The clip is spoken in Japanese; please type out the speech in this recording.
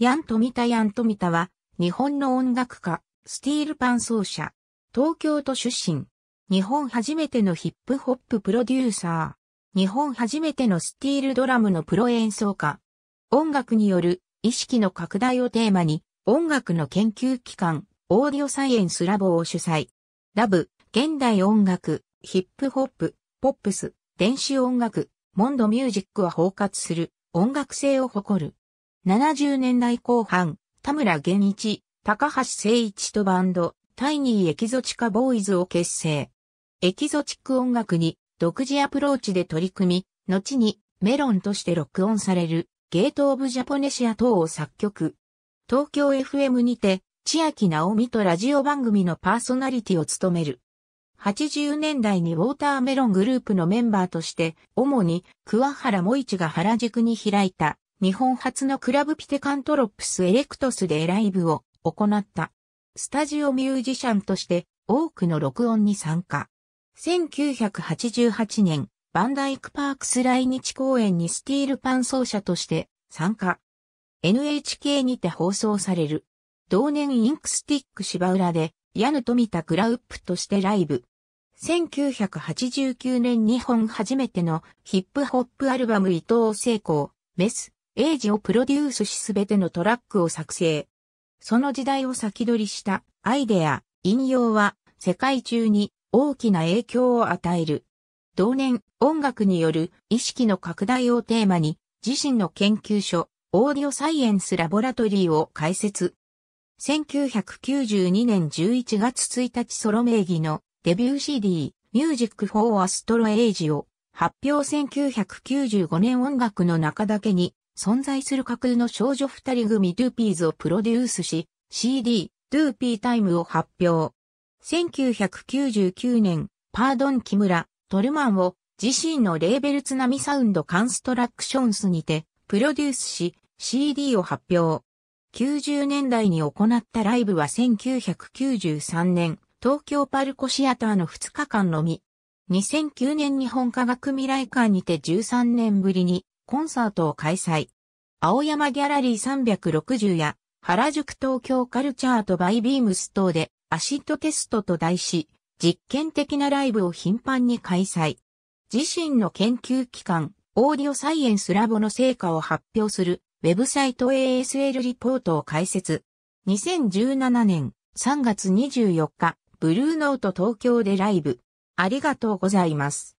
ヤンミタ・ヤンミタは、日本の音楽家、スティールパン奏者、東京都出身、日本初めてのヒップホッププロデューサー、日本初めてのスティールドラムのプロ演奏家、音楽による意識の拡大をテーマに、音楽の研究機関、オーディオサイエンスラボを主催。ラブ、現代音楽、ヒップホップ、ポップス、電子音楽、モンドミュージックは包括する音楽性を誇る。70年代後半、田村源一、高橋誠一とバンド、タイニーエキゾチカボーイズを結成。エキゾチック音楽に独自アプローチで取り組み、後にメロンとして録音されるゲートオブジャポネシア等を作曲。東京 FM にて千秋直美とラジオ番組のパーソナリティを務める。80年代にウォーターメロングループのメンバーとして、主に桑原萌一が原宿に開いた日本初のクラブピテカントロップスエレクトスでライブを行った。スタジオミュージシャンとして多くの録音に参加。1988年、バンダイクパークス来日公演にスティールパン奏者として参加。NHK にて放送される。同年インクスティック芝浦で、ヤヌ富田クラウップとしてライブ。1989年日本初めてのヒップホップアルバム伊藤聖光、メス、エイジをプロデュースしすべてのトラックを作成。その時代を先取りしたアイデア、引用は世界中に大きな影響を与える。同年、音楽による意識の拡大をテーマに、自身の研究所、オーディオサイエンスラボラトリーを開設。1992年11月1日ソロ名義のデビュー CD、Music for Astro Age を発表1995年音楽の中だけに存在する架空の少女二人組ドゥーピーズをプロデュースし、CD、ドゥーピータイムを発表。1999年、パードンキムラ、トルマンを自身のレーベル津波サウンドカンストラクションスにて、プロデュースし、CD を発表。90年代に行ったライブは1993年、東京パルコシアターの2日間のみ。2009年日本科学未来館にて13年ぶりにコンサートを開催。青山ギャラリー360や、原宿東京カルチャーとバイビームス等で、アシッドテストと題し、実験的なライブを頻繁に開催。自身の研究機関、オーディオサイエンスラボの成果を発表する、ウェブサイト ASL リポートを開設。2017年3月24日、ブルーノート東京でライブ。ありがとうございます。